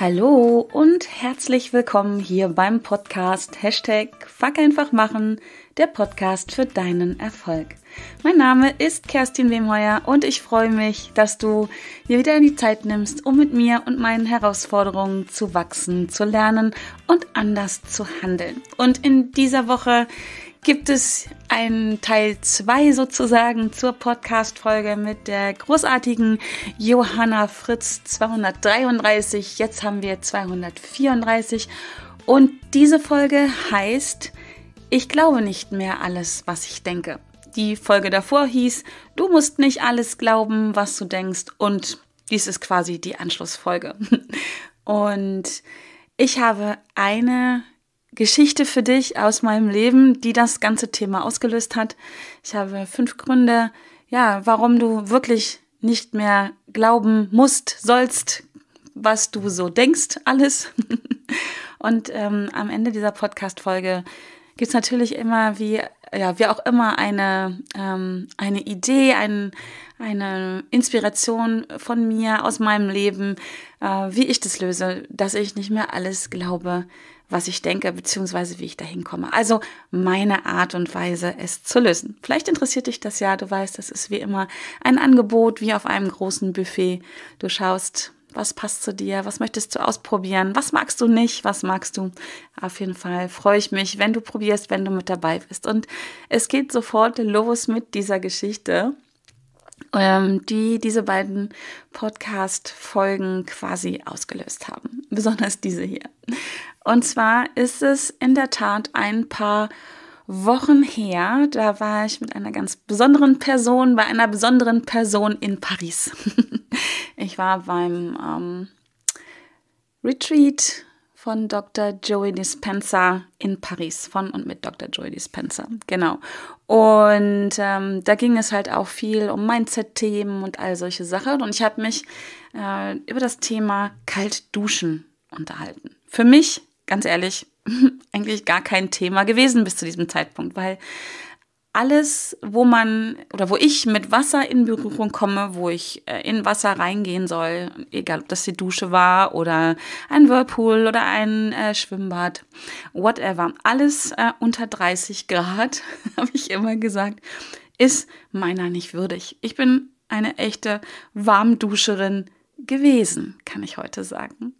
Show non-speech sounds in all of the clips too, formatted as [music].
Hallo und herzlich willkommen hier beim Podcast Hashtag Fuck einfach machen, der Podcast für deinen Erfolg. Mein Name ist Kerstin Wemheuer und ich freue mich, dass du dir wieder die Zeit nimmst, um mit mir und meinen Herausforderungen zu wachsen, zu lernen und anders zu handeln. Und in dieser Woche gibt es einen Teil 2 sozusagen zur Podcast-Folge mit der großartigen Johanna Fritz 233. Jetzt haben wir 234. Und diese Folge heißt Ich glaube nicht mehr alles, was ich denke. Die Folge davor hieß Du musst nicht alles glauben, was du denkst. Und dies ist quasi die Anschlussfolge. [laughs] Und ich habe eine Geschichte für dich aus meinem Leben, die das ganze Thema ausgelöst hat. Ich habe fünf Gründe, ja, warum du wirklich nicht mehr glauben musst, sollst, was du so denkst, alles. [laughs] Und ähm, am Ende dieser Podcast-Folge gibt es natürlich immer, wie, ja, wie auch immer, eine, ähm, eine Idee, ein, eine Inspiration von mir aus meinem Leben, äh, wie ich das löse, dass ich nicht mehr alles glaube, was ich denke, beziehungsweise wie ich da hinkomme. Also meine Art und Weise, es zu lösen. Vielleicht interessiert dich das ja. Du weißt, das ist wie immer ein Angebot, wie auf einem großen Buffet. Du schaust, was passt zu dir, was möchtest du ausprobieren, was magst du nicht, was magst du. Auf jeden Fall freue ich mich, wenn du probierst, wenn du mit dabei bist. Und es geht sofort los mit dieser Geschichte ähm, die diese beiden Podcast-Folgen quasi ausgelöst haben. Besonders diese hier. Und zwar ist es in der Tat ein paar Wochen her, da war ich mit einer ganz besonderen Person, bei einer besonderen Person in Paris. [laughs] ich war beim ähm, Retreat von Dr. Joey Dispenza in Paris, von und mit Dr. Joey Dispenza, genau. Und ähm, da ging es halt auch viel um Mindset-Themen und all solche Sachen. Und ich habe mich äh, über das Thema kalt duschen unterhalten. Für mich ganz ehrlich, [laughs] eigentlich gar kein Thema gewesen bis zu diesem Zeitpunkt, weil alles, wo man oder wo ich mit Wasser in Berührung komme, wo ich äh, in Wasser reingehen soll, egal ob das die Dusche war oder ein Whirlpool oder ein äh, Schwimmbad, whatever, alles äh, unter 30 Grad, [laughs] habe ich immer gesagt, ist meiner nicht würdig. Ich bin eine echte Warmduscherin gewesen, kann ich heute sagen.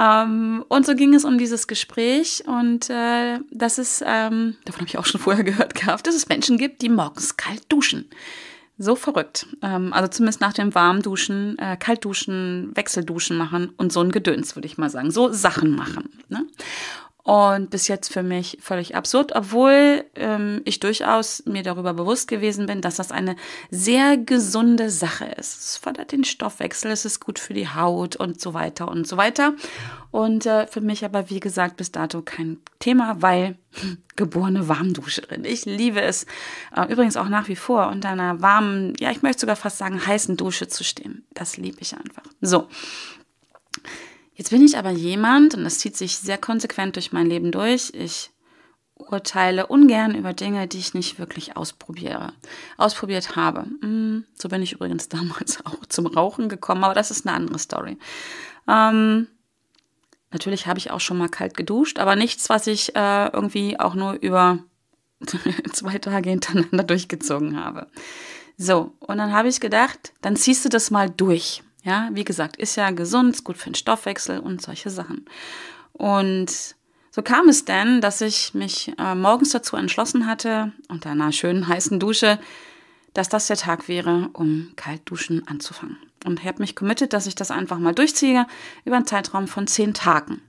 Ähm, und so ging es um dieses Gespräch und äh, dass es, ähm, davon habe ich auch schon vorher [laughs] gehört gehabt, dass es Menschen gibt, die morgens kalt duschen. So verrückt. Ähm, also zumindest nach dem warmen Duschen, äh, Kaltduschen, Wechselduschen machen und so ein Gedöns, würde ich mal sagen. So Sachen machen. Ne? Und bis jetzt für mich völlig absurd, obwohl ähm, ich durchaus mir darüber bewusst gewesen bin, dass das eine sehr gesunde Sache ist. Es fördert den Stoffwechsel, es ist gut für die Haut und so weiter und so weiter. Und äh, für mich aber, wie gesagt, bis dato kein Thema, weil [laughs] geborene Warmduscherin. Ich liebe es äh, übrigens auch nach wie vor unter einer warmen, ja, ich möchte sogar fast sagen, heißen Dusche zu stehen. Das liebe ich einfach. So, Jetzt bin ich aber jemand, und das zieht sich sehr konsequent durch mein Leben durch, ich urteile ungern über Dinge, die ich nicht wirklich ausprobiere, ausprobiert habe. Mm, so bin ich übrigens [laughs] damals auch zum Rauchen gekommen, aber das ist eine andere Story. Ähm, natürlich habe ich auch schon mal kalt geduscht, aber nichts, was ich äh, irgendwie auch nur über [laughs] zwei Tage hintereinander [laughs] durchgezogen habe. So, und dann habe ich gedacht, dann ziehst du das mal durch. Ja, wie gesagt, ist ja gesund, ist gut für den Stoffwechsel und solche Sachen. Und so kam es denn, dass ich mich äh, morgens dazu entschlossen hatte, unter einer schönen heißen Dusche, dass das der Tag wäre, um kalt duschen anzufangen. Und ich habe mich committed, dass ich das einfach mal durchziehe über einen Zeitraum von zehn Tagen.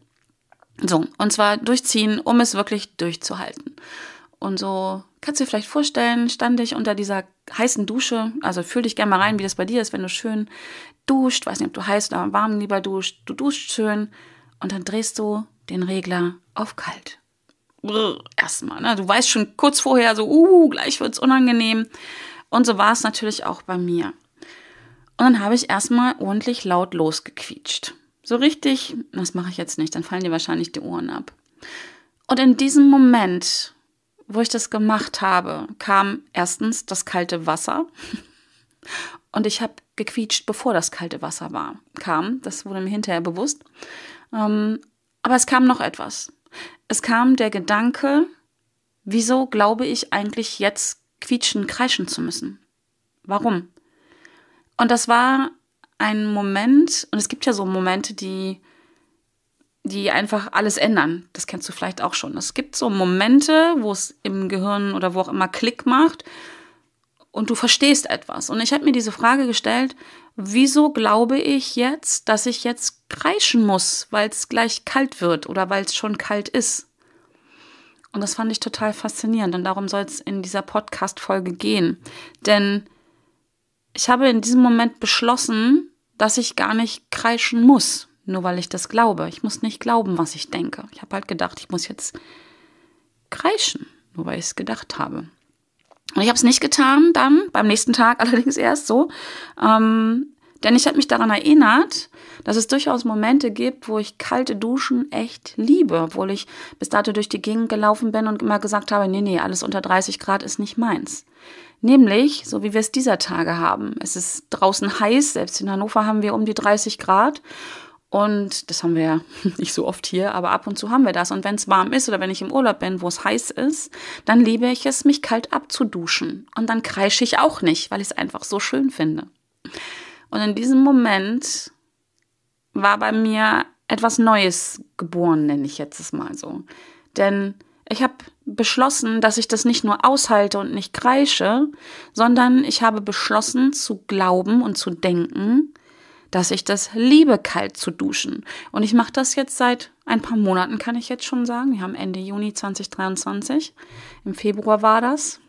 So, und zwar durchziehen, um es wirklich durchzuhalten. Und so kannst du dir vielleicht vorstellen, stand ich unter dieser heißen Dusche, also fühl dich gerne mal rein, wie das bei dir ist, wenn du schön duscht, weiß nicht, ob du heiß oder warm lieber duscht, du duscht schön und dann drehst du den Regler auf kalt. erstmal, ne? Du weißt schon kurz vorher so, uh, gleich es unangenehm. Und so war es natürlich auch bei mir. Und dann habe ich erstmal ordentlich laut losgequietscht. So richtig, das mache ich jetzt nicht, dann fallen dir wahrscheinlich die Ohren ab. Und in diesem Moment, wo ich das gemacht habe, kam erstens das kalte Wasser und ich habe gequietscht, bevor das kalte Wasser war, kam. Das wurde mir hinterher bewusst. Ähm, aber es kam noch etwas. Es kam der Gedanke, wieso glaube ich eigentlich jetzt quietschen, kreischen zu müssen? Warum? Und das war ein Moment, und es gibt ja so Momente, die, die einfach alles ändern. Das kennst du vielleicht auch schon. Es gibt so Momente, wo es im Gehirn oder wo auch immer Klick macht und du verstehst etwas. Und ich habe mir diese Frage gestellt, wieso glaube ich jetzt, dass ich jetzt kreischen muss, weil es gleich kalt wird oder weil es schon kalt ist? Und das fand ich total faszinierend und darum soll es in dieser Podcast-Folge gehen. Denn ich habe in diesem Moment beschlossen, dass ich gar nicht kreischen muss, nur weil ich das glaube. Ich muss nicht glauben, was ich denke. Ich habe halt gedacht, ich muss jetzt kreischen, nur weil ich es gedacht habe. Und ich habe es nicht getan dann, beim nächsten Tag [laughs] allerdings erst so. Ähm, denn ich habe mich daran erinnert, dass es durchaus Momente gibt, wo ich kalte Duschen echt liebe, obwohl ich bis dato durch die Gegend gelaufen bin und immer gesagt habe, nee, nee, alles unter 30 Grad ist nicht meins. Nämlich, so wie wir es dieser Tage haben. Es ist draußen heiß, selbst in Hannover haben wir um die 30 Grad und das haben wir ja [laughs] nicht so oft hier, aber ab und zu haben wir das. Und wenn es warm ist oder wenn ich im Urlaub bin, wo es heiß ist, dann liebe ich es, mich kalt abzuduschen. Und dann kreische ich auch nicht, weil ich es einfach so schön finde. Und in diesem Moment war bei mir etwas Neues geboren, nenne ich jetzt es mal so. Denn ich habe beschlossen, dass ich das nicht nur aushalte und nicht kreische, sondern ich habe beschlossen zu glauben und zu denken, dass ich das liebe, kalt zu duschen. Und ich mache das jetzt seit ein paar Monaten, kann ich jetzt schon sagen. Wir haben Ende Juni 2023. Im Februar war das.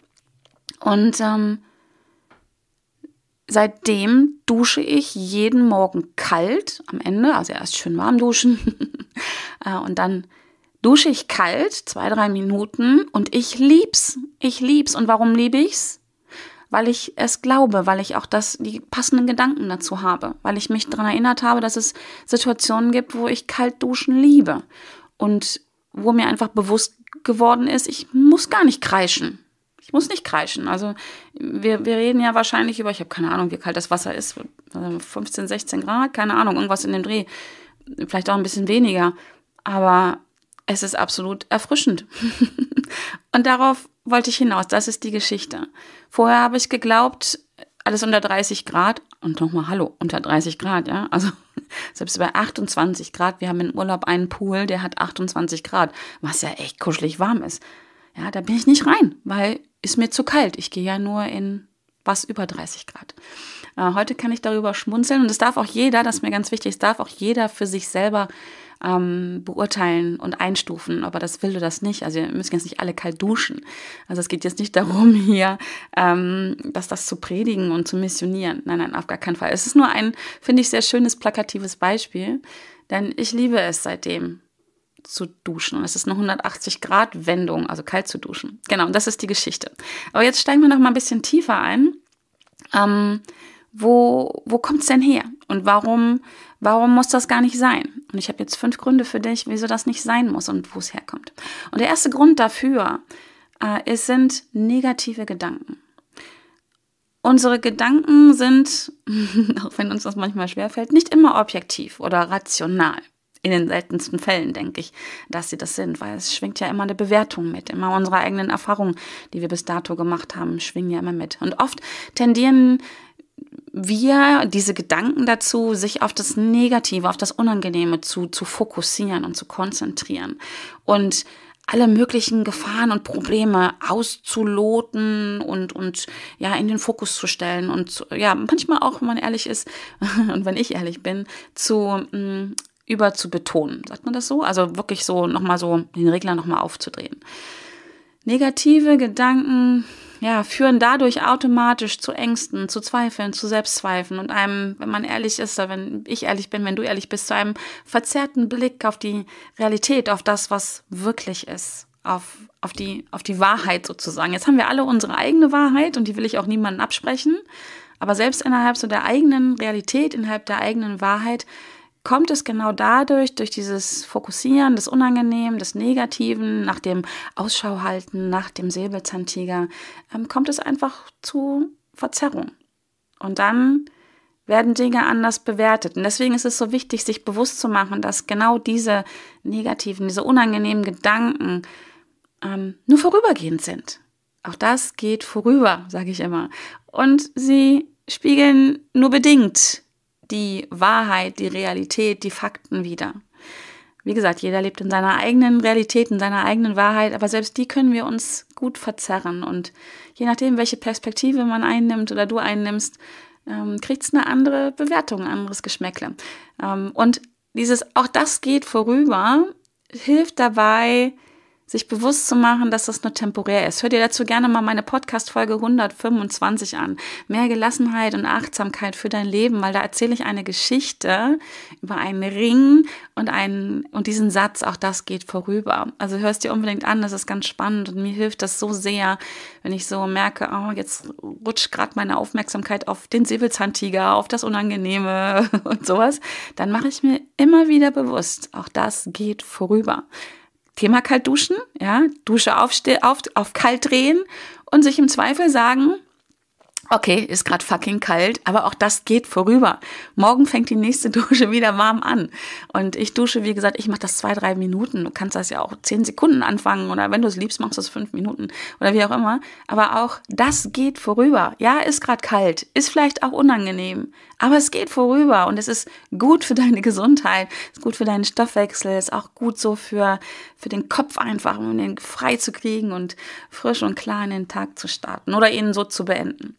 Und ähm, seitdem dusche ich jeden Morgen kalt am Ende, also erst schön warm duschen [laughs] äh, und dann dusche ich kalt, zwei, drei Minuten und ich lieb's. Ich lieb's. Und warum liebe ich's? weil ich es glaube, weil ich auch das, die passenden Gedanken dazu habe, weil ich mich daran erinnert habe, dass es Situationen gibt, wo ich kalt duschen liebe und wo mir einfach bewusst geworden ist, ich muss gar nicht kreischen. Ich muss nicht kreischen. Also wir, wir reden ja wahrscheinlich über, ich habe keine Ahnung, wie kalt das Wasser ist, 15, also 16 Grad, keine Ahnung, irgendwas in dem Dreh. Vielleicht auch ein bisschen weniger. Aber es ist absolut erfrischend. [laughs] und darauf wollte ich hinaus. Das ist die Geschichte. Vorher habe ich geglaubt, alles unter 30 Grad. Und nochmal, hallo, unter 30 Grad, ja. Also [laughs] selbst bei 28 Grad, wir haben im Urlaub einen Pool, der hat 28 Grad, was ja echt kuschelig warm ist. Ja, da bin ich nicht rein, weil ist mir zu kalt. Ich gehe ja nur in was über 30 Grad. Äh, heute kann ich darüber schmunzeln und es darf auch jeder, das ist mir ganz wichtig, es darf auch jeder für sich selber ähm, beurteilen und einstufen, ob er das will oder das nicht. Also ihr müsst jetzt nicht alle kalt duschen. Also es geht jetzt nicht darum, [laughs] hier ähm, dass das zu predigen und zu missionieren. Nein, nein, auf gar keinen Fall. Es ist nur ein, finde ich, sehr schönes plakatives Beispiel, denn ich liebe es seitdem, zu duschen. Und es ist eine 180-Grad-Wendung, also kalt zu duschen. Genau, und das ist die Geschichte. Aber jetzt steigen wir noch mal ein bisschen tiefer ein. Ähm, wo wo kommt es denn her? Und warum Warum muss das gar nicht sein? Und ich habe jetzt fünf Gründe für dich, wieso das nicht sein muss und wo es herkommt. Und der erste Grund dafür äh, ist, sind negative Gedanken. Unsere Gedanken sind, [laughs] auch wenn uns das manchmal schwerfällt, nicht immer objektiv oder rational. In den seltensten Fällen denke ich, dass sie das sind, weil es schwingt ja immer eine Bewertung mit. Immer unsere eigenen Erfahrungen, die wir bis dato gemacht haben, schwingen ja immer mit. Und oft tendieren wir diese Gedanken dazu, sich auf das Negative, auf das Unangenehme zu, zu fokussieren und zu konzentrieren und alle möglichen Gefahren und Probleme auszuloten und, und ja, in den Fokus zu stellen und ja, manchmal auch, wenn man ehrlich ist [laughs] und wenn ich ehrlich bin, zu mh, mm, über zu betonen. Sagt man das so? Also wirklich so nochmal so den Regler nochmal aufzudrehen. Negative Gedanken ja, führen dadurch automatisch zu Ängsten, zu Zweifeln, zu Selbstzweifeln und einem, wenn man ehrlich ist, wenn ich ehrlich bin, wenn du ehrlich bist, zu einem verzerrten Blick auf die Realität, auf das, was wirklich ist. Auf, auf, die, auf die Wahrheit sozusagen. Jetzt haben wir alle unsere eigene Wahrheit und die will ich auch niemandem absprechen. Aber selbst innerhalb so der eigenen Realität, innerhalb der eigenen Wahrheit kommt es genau dadurch, durch dieses Fokussieren des Unangenehmen, des Negativen, nach dem Ausschau halten, nach dem Säbelzahntiger, ähm, kommt es einfach zu Verzerrung. Und dann werden Dinge anders bewertet. Und deswegen ist es so wichtig, sich bewusst zu machen, dass genau diese negativen, diese unangenehmen Gedanken ähm, nur vorübergehend sind. Auch das geht vorüber, sage ich immer. Und sie spiegeln nur bedingt die Wahrheit, die Realität, die Fakten wieder. Wie gesagt, jeder lebt in seiner eigenen Realität, in seiner eigenen Wahrheit, aber selbst die können wir uns gut verzerren. Und je nachdem, welche Perspektive man einnimmt oder du einnimmst, ähm, kriegt es eine andere Bewertung, ein anderes Geschmäckle. Ähm, und dieses, auch das geht vorüber, hilft dabei, sich bewusst zu machen, dass das nur temporär ist. Hör dir dazu gerne mal meine Podcast-Folge 125 an. Mehr Gelassenheit und Achtsamkeit für dein Leben, weil da erzähle ich eine Geschichte über einen Ring und einen, und diesen Satz, auch das geht vorüber. Also hörst dir unbedingt an, das ist ganz spannend und mir hilft das so sehr, wenn ich so merke, oh, jetzt rutscht gerade meine Aufmerksamkeit auf den Säbelzahntiger, auf das Unangenehme [laughs] und sowas, dann mache ich mir immer wieder bewusst, auch das geht vorüber. Thema kalt duschen, ja, Dusche auf, auf, auf kalt drehen und sich im Zweifel sagen, okay, ist gerade fucking kalt, aber auch das geht vorüber. Morgen fängt die nächste [laughs] Dusche wieder warm an. Und ich dusche, wie gesagt, ich mache das zwei, drei Minuten. Du kannst das ja auch zehn Sekunden anfangen oder wenn du es liebst, machst du es fünf Minuten oder wie auch immer. Aber auch das geht vorüber. Ja, ist gerade kalt, ist vielleicht auch unangenehm, aber es geht vorüber und es ist gut für deine Gesundheit, es ist gut für deinen Stoffwechsel, ist auch gut so für, für den Kopf einfach, um ihn frei zu kriegen und frisch und klar in den Tag zu starten oder ihn so zu beenden.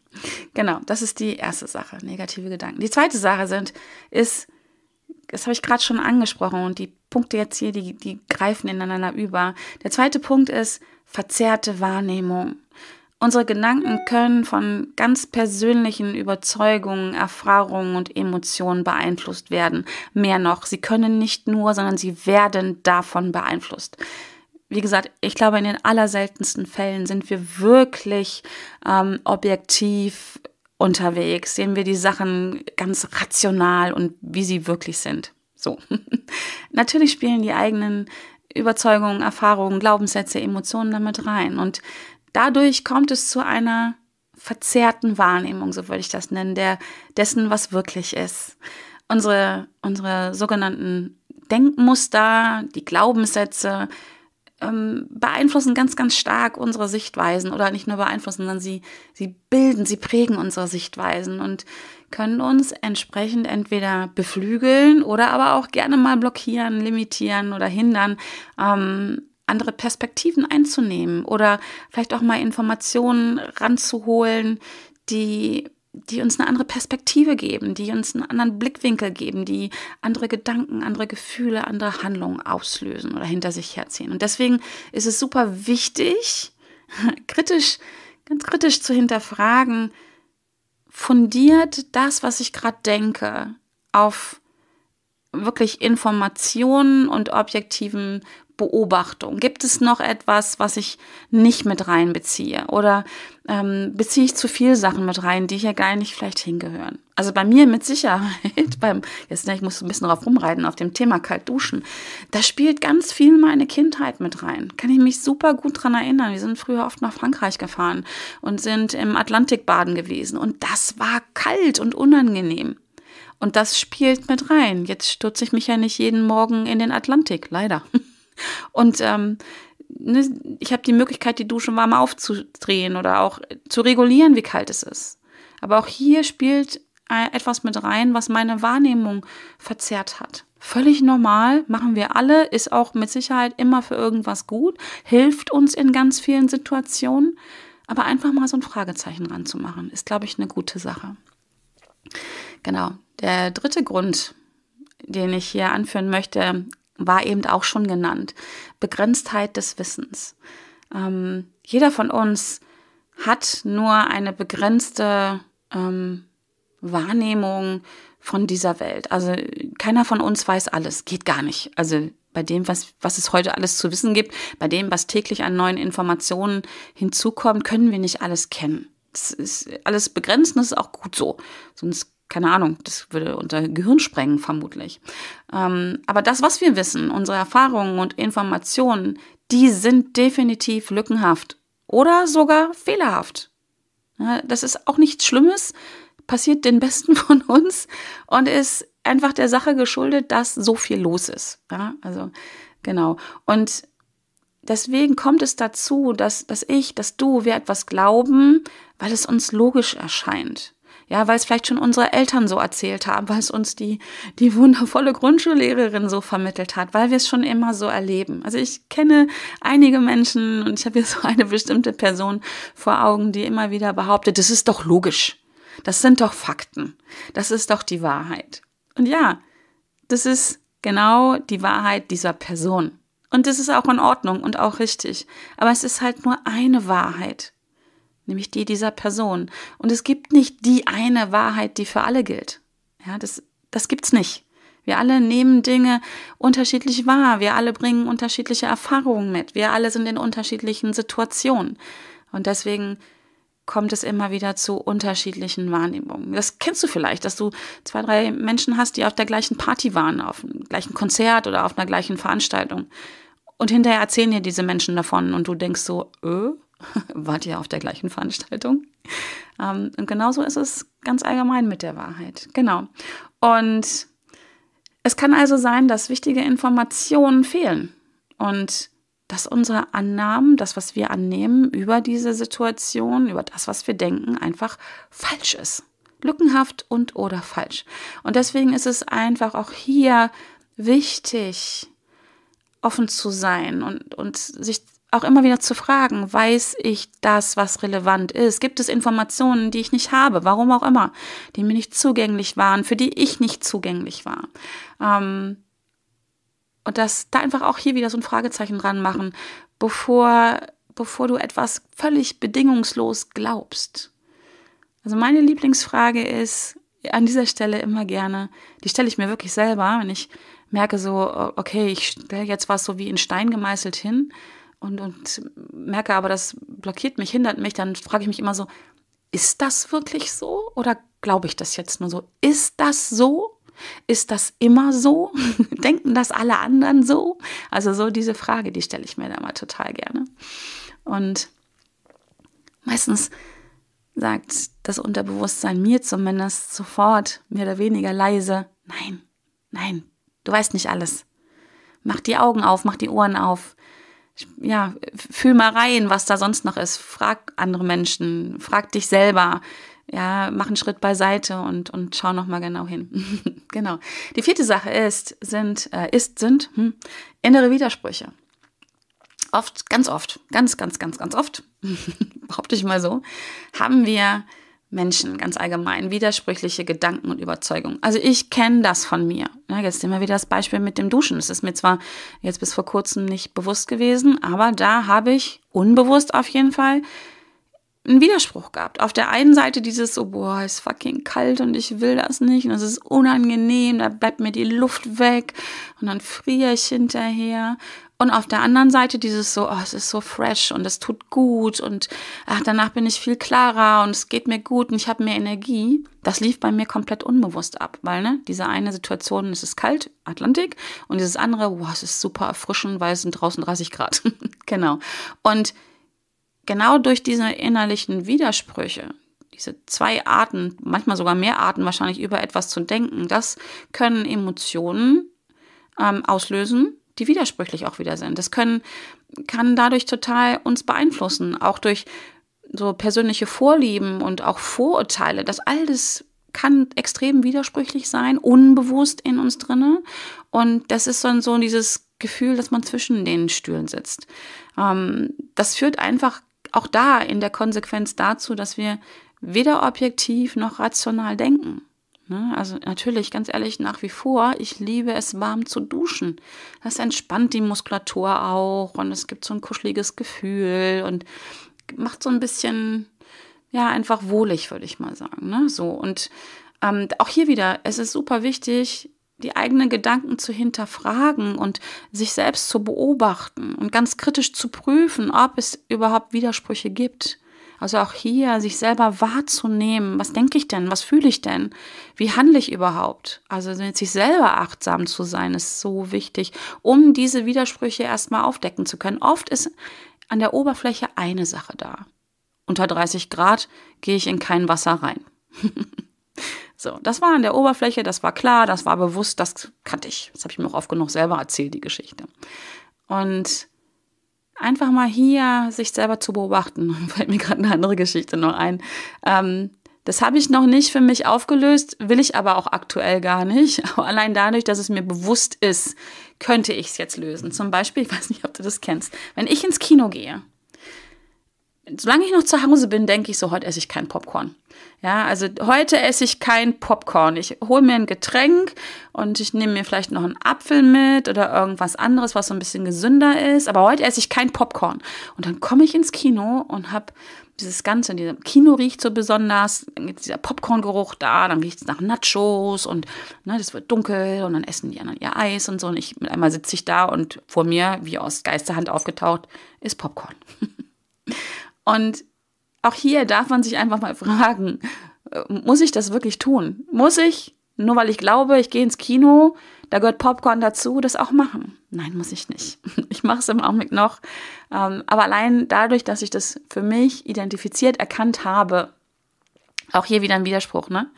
Genau, das ist die erste Sache, negative Gedanken. Die zweite Sache sind, ist, das habe ich gerade schon angesprochen und die Punkte jetzt hier, die, die greifen ineinander über. Der zweite Punkt ist verzerrte Wahrnehmung. Unsere Gedanken können von ganz persönlichen Überzeugungen, Erfahrungen und Emotionen beeinflusst werden. Mehr noch, sie können nicht nur, sondern sie werden davon beeinflusst. Wie gesagt, ich glaube, in den allerseltensten Fällen sind wir wirklich ähm, objektiv unterwegs, sehen wir die Sachen ganz rational und wie sie wirklich sind. So. [laughs] Natürlich spielen die eigenen Überzeugungen, Erfahrungen, Glaubenssätze, Emotionen damit rein. Und Dadurch kommt es zu einer verzerrten Wahrnehmung, so würde ich das nennen, der, dessen, was wirklich ist. Unsere, unsere sogenannten Denkmuster, die Glaubenssätze ähm, beeinflussen ganz, ganz stark unsere Sichtweisen oder nicht nur beeinflussen, sondern sie, sie bilden, sie prägen unsere Sichtweisen und können uns entsprechend entweder beflügeln oder aber auch gerne mal blockieren, limitieren oder hindern, ähm, andere Perspektiven einzunehmen oder vielleicht auch mal Informationen ranzuholen, die, die uns eine andere Perspektive geben, die uns einen anderen Blickwinkel geben, die andere Gedanken, andere Gefühle, andere Handlungen auslösen oder hinter sich herziehen. Und deswegen ist es super wichtig, [laughs] kritisch, ganz kritisch zu hinterfragen, fundiert das, was ich gerade denke, auf wirklich Informationen und objektiven Beobachtung? Gibt es noch etwas, was ich nicht mit reinbeziehe? Oder ähm, beziehe ich zu viel Sachen mit rein, die hier gar nicht vielleicht hingehören? Also bei mir mit Sicherheit, [laughs] beim, jetzt, ne, ich muss ein bisschen drauf rumreiten, auf dem Thema kalt duschen, da spielt ganz viel meine Kindheit mit rein. Kann ich mich super gut dran erinnern. Wir sind früher oft nach Frankreich gefahren und sind im Atlantik baden gewesen. Und das war kalt und unangenehm. Und das spielt mit rein. Jetzt stürze ich mich ja nicht jeden Morgen in den Atlantik, leider. [laughs] Und ähm, ne, ich habe die Möglichkeit, die Dusche warm aufzudrehen oder auch zu regulieren, wie kalt es ist. Aber auch hier spielt e, etwas mit rein, was meine Wahrnehmung verzerrt hat. Völlig normal, machen wir alle, ist auch mit Sicherheit immer für irgendwas gut, hilft uns in ganz vielen Situationen. Aber einfach mal so ein Fragezeichen ranzumachen, ist, glaube ich, eine gute Sache. Genau. Der dritte Grund, den ich hier anführen möchte, war eben auch schon genannt. Begrenztheit des Wissens. Ähm, jeder von uns hat nur eine begrenzte ähm, Wahrnehmung von dieser Welt. Also keiner von uns weiß alles, geht gar nicht. Also bei dem, was, was es heute alles zu wissen gibt, bei dem, was täglich an neuen Informationen hinzukommt, können wir nicht alles kennen. Das ist alles begrenzt und das ist auch gut so. Sonst keine Ahnung, das würde unser Gehirn sprengen, vermutlich. Ähm, aber das, was wir wissen, unsere Erfahrungen und Informationen, die sind definitiv lückenhaft oder sogar fehlerhaft. Ja, das ist auch nichts Schlimmes, passiert den Besten [laughs] von uns und ist einfach der Sache geschuldet, dass so viel los ist. Ja, also, genau. Und deswegen kommt es dazu, dass, dass ich, dass du, wir etwas glauben, weil es uns logisch erscheint. Ja, weil es vielleicht schon unsere Eltern so erzählt haben, weil es uns die, die wundervolle Grundschullehrerin so vermittelt hat, weil wir es schon immer so erleben. Also ich kenne einige Menschen und ich habe hier so eine bestimmte Person vor Augen, die immer wieder behauptet, das ist doch logisch. Das sind doch Fakten. Das ist doch die Wahrheit. Und ja, das ist genau die Wahrheit dieser Person. Und das ist auch in Ordnung und auch richtig. Aber es ist halt nur eine Wahrheit nämlich die dieser Person. Und es gibt nicht die eine Wahrheit, die für alle gilt. Ja, das, das gibt's nicht. Wir alle nehmen Dinge unterschiedlich wahr. Wir alle bringen unterschiedliche Erfahrungen mit. Wir alle sind in unterschiedlichen Situationen. Und deswegen kommt es immer wieder zu unterschiedlichen Wahrnehmungen. Das kennst du vielleicht, dass du zwei, drei Menschen hast, die auf der gleichen Party waren, auf dem gleichen Konzert oder auf einer gleichen Veranstaltung. Und hinterher erzählen dir diese Menschen davon und du denkst so, äh, [laughs] Wart ihr auf der gleichen Veranstaltung? Ähm, und genauso ist es ganz allgemein mit der Wahrheit. Genau. Und es kann also sein, dass wichtige Informationen fehlen und dass unsere Annahmen, das, was wir annehmen über diese Situation, über das, was wir denken, einfach falsch ist. Lückenhaft und oder falsch. Und deswegen ist es einfach auch hier wichtig, offen zu sein und, und sich auch immer wieder zu fragen, weiß ich das, was relevant ist? Gibt es Informationen, die ich nicht habe, warum auch immer, die mir nicht zugänglich waren, für die ich nicht zugänglich war? Ähm, und das da einfach auch hier wieder so ein Fragezeichen dran machen, bevor, bevor du etwas völlig bedingungslos glaubst. Also meine Lieblingsfrage ist an dieser Stelle immer gerne, die stelle ich mir wirklich selber, wenn ich merke so, okay, ich stelle jetzt was so wie in Stein gemeißelt hin und, und merke aber, das blockiert mich, hindert mich, dann frage ich mich immer so, ist das wirklich so oder glaube ich das jetzt nur so? Ist das so? Ist das immer so? [laughs] Denken das alle anderen so? Also so diese Frage, die stelle ich mir da mal total gerne. Und meistens sagt das Unterbewusstsein mir zumindest sofort, mehr oder weniger leise, nein, nein, du weißt nicht alles. Mach die Augen auf, mach die Ohren auf ja, fühl mal rein, was da sonst noch ist. Frag andere Menschen, frag dich selber. Ja, mach einen Schritt beiseite und, und schau nochmal genau hin. [laughs] genau. Die vierte Sache ist, sind, äh, ist, sind hm, innere Widersprüche. Oft, ganz oft, ganz, ganz, ganz, ganz oft, [laughs] behaupte ich mal so, haben wir Menschen ganz allgemein, widersprüchliche Gedanken und Überzeugungen. Also ich kenne das von mir. Ja, ne, jetzt immer wieder das Beispiel mit dem Duschen. Das ist mir zwar jetzt bis vor kurzem nicht bewusst gewesen, aber da habe ich unbewusst auf jeden Fall einen Widerspruch gehabt. Auf der einen Seite dieses so, oh boah, ist fucking kalt und ich will das nicht und es ist unangenehm, da bleibt mir die Luft weg und dann friere ich hinterher. Und auf der anderen Seite dieses so, oh, es ist so fresh und es tut gut und ach, danach bin ich viel klarer und es geht mir gut und ich habe mehr Energie. Das lief bei mir komplett unbewusst ab, weil ne, diese eine Situation, es ist kalt, Atlantik, und dieses andere, wow, es ist super erfrischend, weil es sind draußen 30 Grad. [laughs] genau. Und genau durch diese innerlichen Widersprüche, diese zwei Arten, manchmal sogar mehr Arten wahrscheinlich über etwas zu denken, das können Emotionen ähm, auslösen die widersprüchlich auch wieder sind. Das können, kann dadurch total uns beeinflussen, auch durch so persönliche Vorlieben und auch Vorurteile. Das all das kann extrem widersprüchlich sein, unbewusst in uns drinne. Und das ist dann so dieses Gefühl, dass man zwischen den Stühlen sitzt. Ähm, das führt einfach auch da in der Konsequenz dazu, dass wir weder objektiv noch rational denken. Ne? Also natürlich, ganz ehrlich, nach wie vor, ich liebe es warm zu duschen. Das entspannt die Muskulatur auch und es gibt so ein kuscheliges Gefühl und macht so ein bisschen, ja, einfach wohlig, würde ich mal sagen. Ne? So und ähm, auch hier wieder, es ist super wichtig, die eigenen Gedanken zu hinterfragen und sich selbst zu beobachten und ganz kritisch zu prüfen, ob es überhaupt Widersprüche gibt also auch hier, sich selber wahrzunehmen. Was denke ich denn? Was fühle ich denn? Wie handle ich überhaupt? Also mit sich selber achtsam zu sein, ist so wichtig, um diese Widersprüche erstmal aufdecken zu können. Oft ist an der Oberfläche eine Sache da. Unter 30 Grad gehe ich in kein Wasser rein. [laughs] so, das war an der Oberfläche, das war klar, das war bewusst, das kannte ich. Das habe ich mir auch oft genug selber erzählt, die Geschichte. Und einfach mal hier sich selber zu beobachten. [laughs] Fällt mir gerade eine andere Geschichte noch ein. Ähm, das habe ich noch nicht für mich aufgelöst, will ich aber auch aktuell gar nicht. [laughs] Aber allein dadurch, dass es mir bewusst ist, könnte ich es jetzt lösen. Zum Beispiel, ich weiß nicht, ob du das kennst, wenn ich ins Kino gehe solange ich noch zu Hause bin, denke ich so, heute esse ich kein Popcorn. Ja, also heute esse ich kein Popcorn. Ich hole mir ein Getränk und ich nehme mir vielleicht noch einen Apfel mit oder irgendwas anderes, was so ein bisschen gesünder ist. Aber heute esse ich kein Popcorn. Und dann komme ich ins Kino und habe dieses Ganze, dieses Kino riecht so besonders, dann gibt dieser Popcorn-Geruch da, dann riecht es nach Nachos und ne, das wird dunkel und dann essen die anderen ihr Eis und so. Und ich mit einmal sitze ich da und vor mir, wie aus Geisterhand aufgetaucht, ist Popcorn. [laughs] Und auch hier darf man sich einfach mal [laughs] fragen, muss ich das wirklich tun? Muss ich, nur weil ich glaube, ich gehe ins Kino, da gehört Popcorn dazu, das auch machen? Nein, muss ich nicht. [laughs] Ich mache es im Augenblick noch. Ähm, aber allein dadurch, dass ich das für mich identifiziert erkannt habe, auch hier wieder ein Widerspruch, ne?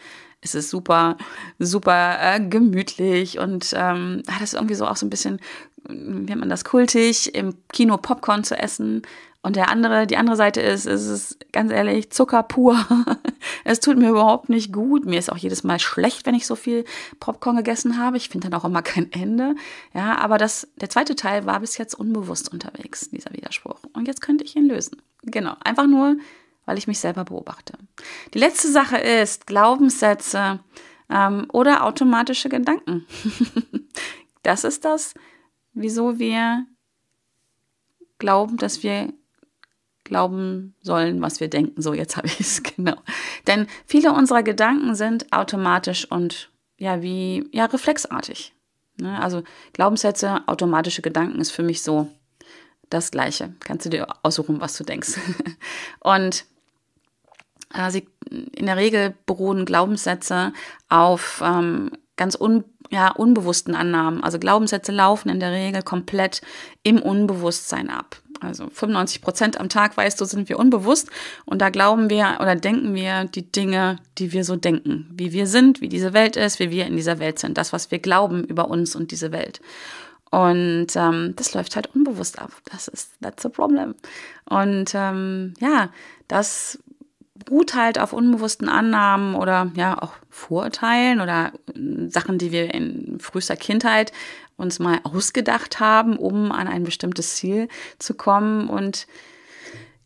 Es ist super, super äh, gemütlich und ähm, ah, das ist irgendwie so auch so ein bisschen, wie nennt man das, kultig, im Kino Popcorn zu essen. Und der andere, die andere Seite ist, es ist ganz ehrlich Zucker pur. [laughs] es tut mir überhaupt nicht gut. Mir ist auch jedes Mal schlecht, wenn ich so viel Popcorn gegessen habe. Ich finde dann auch immer kein Ende. Ja, aber das, der zweite Teil war bis jetzt unbewusst unterwegs, dieser Widerspruch. Und jetzt könnte ich ihn lösen. Genau. Einfach nur, weil ich mich selber beobachte. Die letzte Sache ist Glaubenssätze ähm, oder automatische Gedanken. [laughs] das ist das, wieso wir glauben, dass wir glauben sollen, was wir denken. So, jetzt habe ich es [laughs] genau. Denn viele unserer Gedanken sind automatisch und ja, wie, ja, reflexartig. Ne? Also Glaubenssätze, automatische Gedanken ist für mich so das Gleiche. Kannst du dir aussuchen, was du denkst. [laughs] und äh, sie, in der Regel beruhen Glaubenssätze auf ähm, ganz un, ja, unbewussten Annahmen. Also Glaubenssätze laufen in der Regel komplett im Unbewusstsein ab also 95 Prozent am Tag, weißt du, sind wir unbewusst und da glauben wir oder denken wir die Dinge, die wir so denken, wie wir sind, wie diese Welt ist, wie wir in dieser Welt sind, das, was wir glauben über uns und diese Welt. Und ähm, das läuft halt unbewusst ab. Das ist, that's a problem. Und ähm, ja, das ruht halt auf unbewussten Annahmen oder ja auch Vorurteilen oder äh, Sachen, die wir in frühester Kindheit uns mal ausgedacht haben, um an ein bestimmtes Ziel zu kommen. Und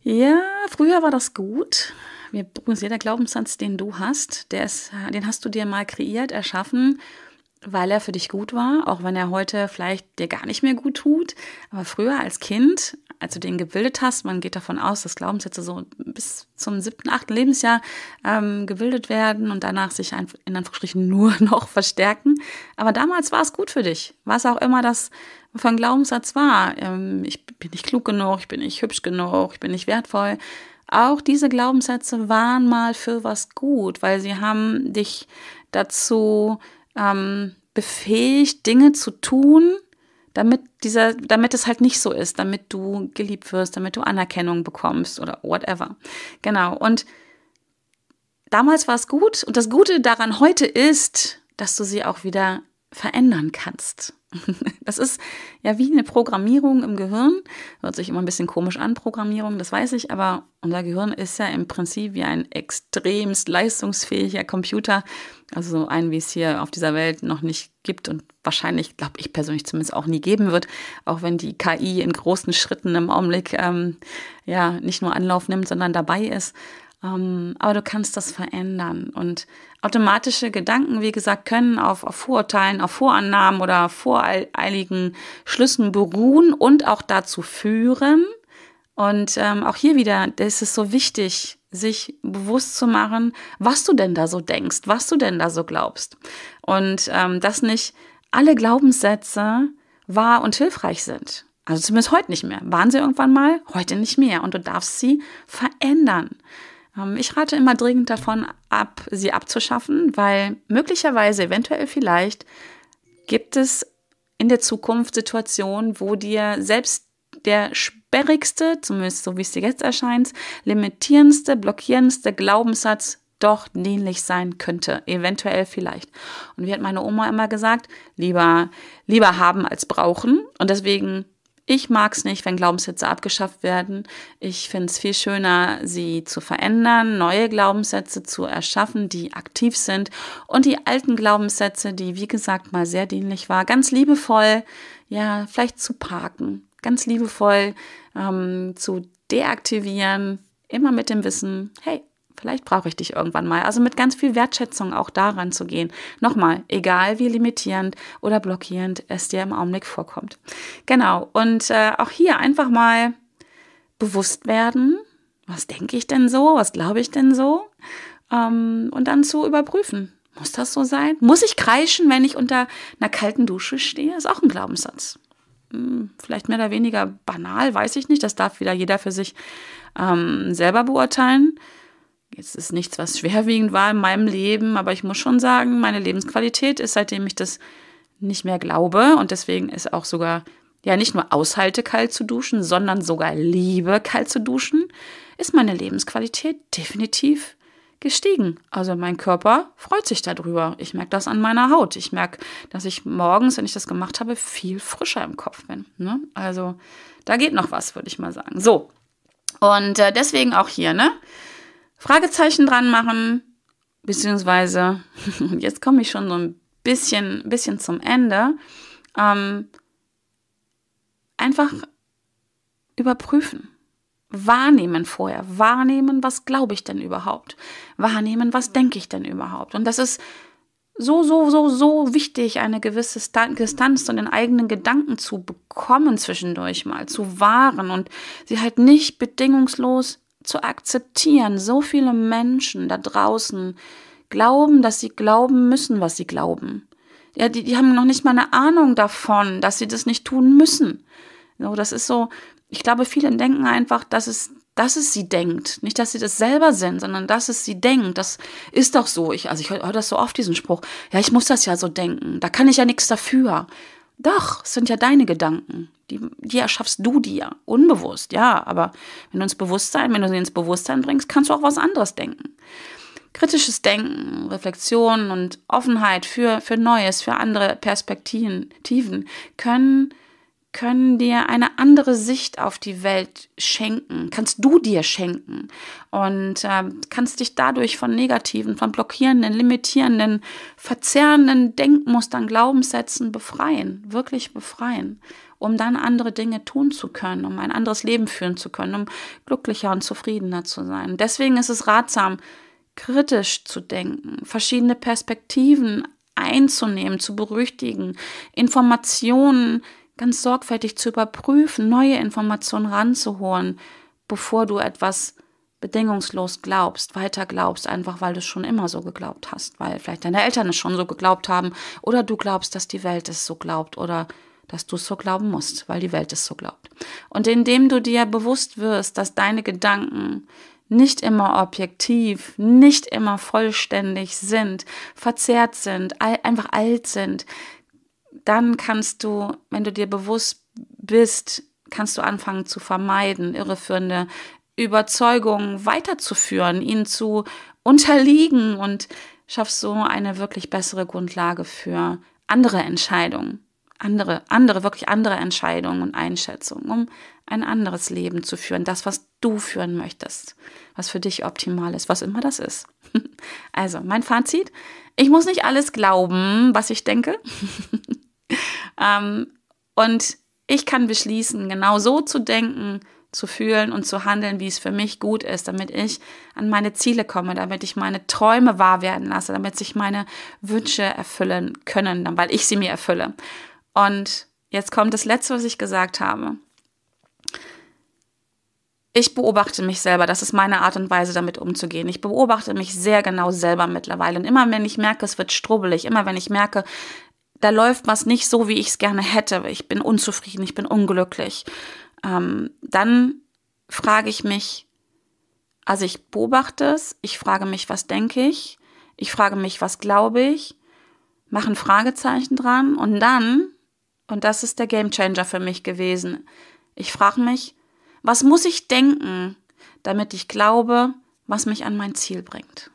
ja, früher war das gut. Mir jeder Glaubenssatz, den du hast, der ist, den hast du dir mal kreiert, erschaffen, weil er für dich gut war, auch wenn er heute vielleicht dir gar nicht mehr gut tut. Aber früher als Kind als du den gebildet hast, man geht davon aus, dass Glaubenssätze so bis zum siebten, achten Lebensjahr ähm, gebildet werden und danach sich in Anführungsstrichen nur [laughs] noch verstärken. Aber damals war es gut für dich, was auch immer das für ein Glaubenssatz war. Ähm, ich bin nicht klug genug, ich bin nicht hübsch genug, ich bin nicht wertvoll. Auch diese Glaubenssätze waren mal für was gut, weil sie haben dich dazu ähm, befähigt, Dinge zu tun, damit dieser, damit es halt nicht so ist, damit du geliebt wirst, damit du Anerkennung bekommst oder whatever. Genau. Und damals war es gut. Und das Gute daran heute ist, dass du sie auch wieder verändern kannst. [laughs] Das ist ja wie eine Programmierung im Gehirn. Hört sich immer ein bisschen komisch an, Programmierung, das weiß ich, aber unser Gehirn ist ja im Prinzip wie ein extremst leistungsfähiger Computer. Also so einen, wie es hier auf dieser Welt noch nicht gibt und wahrscheinlich, glaube ich persönlich zumindest auch nie geben wird, auch wenn die KI in großen Schritten im Augenblick ähm, ja nicht nur Anlauf nimmt, sondern dabei ist. Ähm, aber du kannst das verändern. Und automatische Gedanken, wie gesagt, können auf, auf Vorurteilen, auf Vorannahmen oder voreiligen Schlüssen beruhen und auch dazu führen. Und ähm, auch hier wieder ist es so wichtig, sich bewusst zu machen, was du denn da so denkst, was du denn da so glaubst. Und ähm, dass nicht alle Glaubenssätze wahr und hilfreich sind. Also zumindest heute nicht mehr. Waren sie irgendwann mal, heute nicht mehr. Und du darfst sie verändern. Ähm, ich rate immer dringend davon ab, sie abzuschaffen, weil möglicherweise, eventuell vielleicht, gibt es in der Zukunft Situationen, wo dir selbst der sperrigste, zumindest so wie es dir jetzt erscheint, limitierendste, blockierendste Glaubenssatz doch dienlich sein könnte, eventuell vielleicht. Und wie hat meine Oma immer gesagt, lieber lieber haben als brauchen und deswegen ich mag es nicht, wenn Glaubenssätze abgeschafft werden. Ich finde es viel schöner, sie zu verändern, neue Glaubenssätze zu erschaffen, die aktiv sind und die alten Glaubenssätze, die wie gesagt mal sehr dienlich war, ganz liebevoll, ja, vielleicht zu parken, ganz liebevoll ähm, zu deaktivieren, immer mit dem Wissen, hey, vielleicht brauche ich dich irgendwann mal. Also mit ganz viel Wertschätzung auch daran zu gehen. Nochmal, egal wie limitierend oder blockierend es dir im Augenblick vorkommt. Genau, und äh, auch hier einfach mal bewusst werden, was denke ich denn so, was glaube ich denn so, ähm, und dann zu überprüfen. Muss das so sein? Muss ich kreischen, wenn ich unter einer kalten Dusche stehe? Ist auch ein Glaubenssatz. Hm, vielleicht mehr oder weniger banal, weiß ich nicht. Das darf wieder jeder für sich ähm, selber beurteilen es ist nichts, was schwerwiegend war in meinem Leben, aber ich muss schon sagen, meine Lebensqualität ist, seitdem ich das nicht mehr glaube und deswegen ist auch sogar ja nicht nur aushalte kalt zu duschen, sondern sogar liebe kalt zu duschen, ist meine Lebensqualität definitiv gestiegen. Also mein Körper freut sich darüber. Ich merke das an meiner Haut. Ich merke, dass ich morgens, wenn ich das gemacht habe, viel frischer im Kopf bin. Ne? Also da geht noch was, würde ich mal sagen. So. Und äh, deswegen auch hier, ne? Fragezeichen dran machen, beziehungsweise, [laughs] jetzt komme ich schon so ein bisschen, bisschen zum Ende, ähm, einfach überprüfen. Wahrnehmen vorher. Wahrnehmen, was glaube ich denn überhaupt? Wahrnehmen, was denke ich denn überhaupt? Und das ist so, so, so, so wichtig, eine gewisse Distanz zu den eigenen Gedanken zu bekommen zwischendurch mal, zu wahren und sie halt nicht bedingungslos zu akzeptieren, so viele Menschen da draußen glauben, dass sie glauben müssen, was sie glauben. Ja, die, die haben noch nicht mal eine Ahnung davon, dass sie das nicht tun müssen. So, das ist so, ich glaube, viele denken einfach, dass es, dass es sie denkt. Nicht, dass sie das selber sind, sondern dass es sie denkt. Das ist doch so. Ich, also ich höre das so oft, diesen Spruch. Ja, ich muss das ja so denken. Da kann ich ja nichts dafür. Doch, es sind ja deine Gedanken. Die, die erschaffst du dir, unbewusst, ja. Aber wenn du ins Bewusstsein, wenn du sie ins Bewusstsein bringst, kannst du auch was anderes denken. Kritisches Denken, Reflexion und Offenheit für, für Neues, für andere Perspektiven können, können dir eine andere Sicht auf die Welt schenken, kannst du dir schenken und äh, kannst dich dadurch von negativen, von blockierenden, limitierenden, verzerrenden Denkmustern, Glaubenssätzen befreien, wirklich befreien um dann andere Dinge tun zu können, um ein anderes Leben führen zu können, um glücklicher und zufriedener zu sein. Deswegen ist es ratsam, kritisch zu denken, verschiedene Perspektiven einzunehmen, zu berüchtigen, Informationen ganz sorgfältig zu überprüfen, neue Informationen ranzuholen, bevor du etwas bedingungslos glaubst, weiter glaubst, einfach weil du es schon immer so geglaubt hast, weil vielleicht deine Eltern es schon so geglaubt haben oder du glaubst, dass die Welt es so glaubt oder dass du es so glauben musst, weil die Welt es so glaubt. Und indem du dir bewusst wirst, dass deine Gedanken nicht immer objektiv, nicht immer vollständig sind, verzerrt sind, einfach alt sind, dann kannst du, wenn du dir bewusst bist, kannst du anfangen zu vermeiden, irreführende Überzeugungen weiterzuführen, ihnen zu unterliegen und schaffst so eine wirklich bessere Grundlage für andere Entscheidungen andere, andere, wirklich andere Entscheidungen und Einschätzungen, um ein anderes Leben zu führen, das, was du führen möchtest, was für dich optimal ist, was immer das ist. [laughs] Also, mein Fazit, ich muss nicht alles glauben, was ich denke. [laughs] Ähm, und ich kann beschließen, genau so zu denken, zu fühlen und zu handeln, wie es für mich gut ist, damit ich an meine Ziele komme, damit ich meine Träume wahr werden lasse, damit sich meine Wünsche erfüllen können, weil ich sie mir erfülle. Und jetzt kommt das Letzte, was ich gesagt habe. Ich beobachte mich selber, das ist meine Art und Weise, damit umzugehen. Ich beobachte mich sehr genau selber mittlerweile. Und immer wenn ich merke, es wird strubbelig, immer wenn ich merke, da läuft was nicht so, wie ich es gerne hätte, ich bin unzufrieden, ich bin unglücklich, ähm, dann frage ich mich, also ich beobachte es, ich frage mich, was denke ich, ich frage mich, was glaube ich, mache ein Fragezeichen dran und dann und das ist der Game Changer für mich gewesen. Ich frage mich, was muss ich denken, damit ich glaube, was mich an mein Ziel bringt?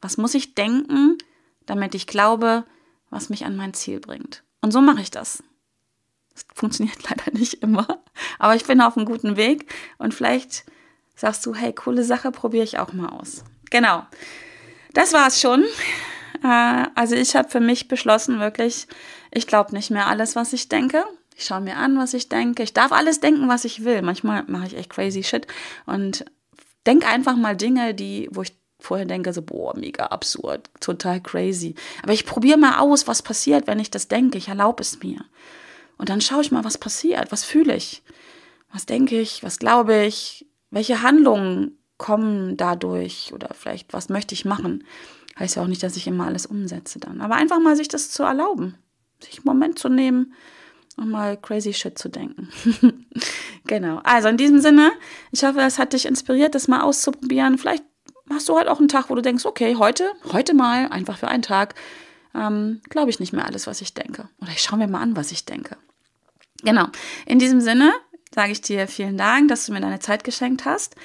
Was muss ich denken, damit ich glaube, was mich an mein Ziel bringt? Und so mache ich das. Das funktioniert [laughs] leider nicht immer, aber ich bin auf einem guten Weg und vielleicht sagst du, hey, coole Sache, probiere ich auch mal aus. Genau. Das war's schon. Äh, also ich habe für mich beschlossen, wirklich, ich glaube nicht mehr alles, was ich denke. Ich schaue mir an, was ich denke. Ich darf alles denken, was ich will. Manchmal mache ich echt crazy shit und denke einfach mal Dinge, die, wo ich vorher denke, so, boah, mega absurd, total crazy. Aber ich probiere mal aus, was passiert, wenn ich das denke. Ich erlaube es mir. Und dann schaue ich mal, was passiert, was fühle ich, was denke ich, was glaube ich, welche Handlungen kommen dadurch oder vielleicht was möchte ich machen. Heißt ja auch nicht, dass ich immer alles umsetze dann. Aber einfach mal sich das zu erlauben, sich einen Moment zu nehmen und mal crazy shit zu denken. [laughs] genau. Also in diesem Sinne, ich hoffe, es hat dich inspiriert, das mal auszuprobieren. Vielleicht hast du halt auch einen Tag, wo du denkst, okay, heute, heute mal, einfach für einen Tag, ähm, glaube ich nicht mehr alles, was ich denke. Oder ich schaue mir mal an, was ich denke. Genau. In diesem Sinne sage ich dir vielen Dank, dass du mir deine Zeit geschenkt hast.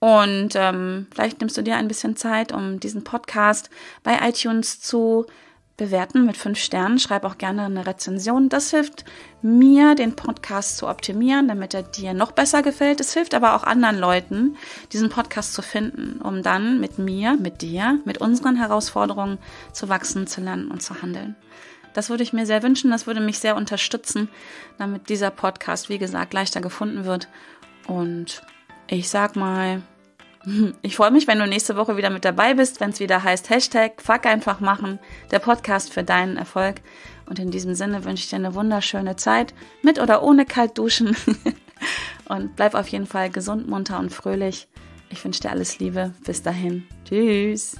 Und ähm, vielleicht nimmst du dir ein bisschen Zeit, um diesen Podcast bei iTunes zu bewerten mit fünf Sternen. Schreib auch gerne eine Rezension. Das hilft mir, den Podcast zu optimieren, damit er dir noch besser gefällt. Es hilft aber auch anderen Leuten, diesen Podcast zu finden, um dann mit mir, mit dir, mit unseren Herausforderungen zu wachsen, zu lernen und zu handeln. Das würde ich mir sehr wünschen. Das würde mich sehr unterstützen, damit dieser Podcast, wie gesagt, leichter gefunden wird und ich sag mal, [laughs] ich freue mich, wenn du nächste Woche wieder mit dabei bist, wenn es wieder heißt Hashtag Fuck einfach machen, der Podcast für deinen Erfolg. Und in diesem Sinne wünsche ich dir eine wunderschöne Zeit, mit oder ohne kalt duschen. [laughs] und bleib auf jeden Fall gesund, munter und fröhlich. Ich wünsche dir alles Liebe. Bis dahin. Tschüss.